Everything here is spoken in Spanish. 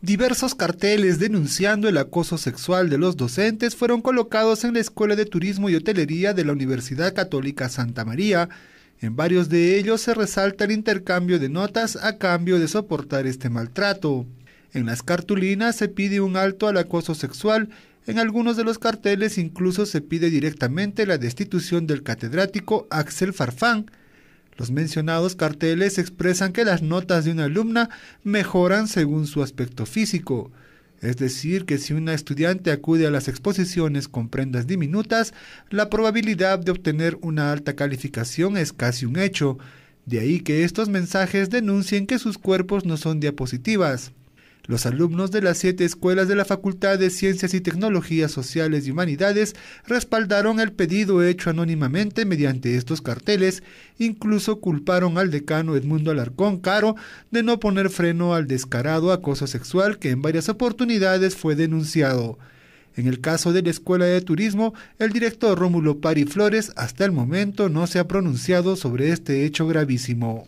Diversos carteles denunciando el acoso sexual de los docentes fueron colocados en la Escuela de Turismo y Hotelería de la Universidad Católica Santa María. En varios de ellos se resalta el intercambio de notas a cambio de soportar este maltrato. En las cartulinas se pide un alto al acoso sexual, en algunos de los carteles incluso se pide directamente la destitución del catedrático Axel Farfán, los mencionados carteles expresan que las notas de una alumna mejoran según su aspecto físico. Es decir, que si una estudiante acude a las exposiciones con prendas diminutas, la probabilidad de obtener una alta calificación es casi un hecho. De ahí que estos mensajes denuncien que sus cuerpos no son diapositivas. Los alumnos de las siete escuelas de la Facultad de Ciencias y Tecnologías Sociales y Humanidades respaldaron el pedido hecho anónimamente mediante estos carteles, incluso culparon al decano Edmundo Alarcón Caro de no poner freno al descarado acoso sexual que en varias oportunidades fue denunciado. En el caso de la Escuela de Turismo, el director Rómulo Pari Flores hasta el momento no se ha pronunciado sobre este hecho gravísimo.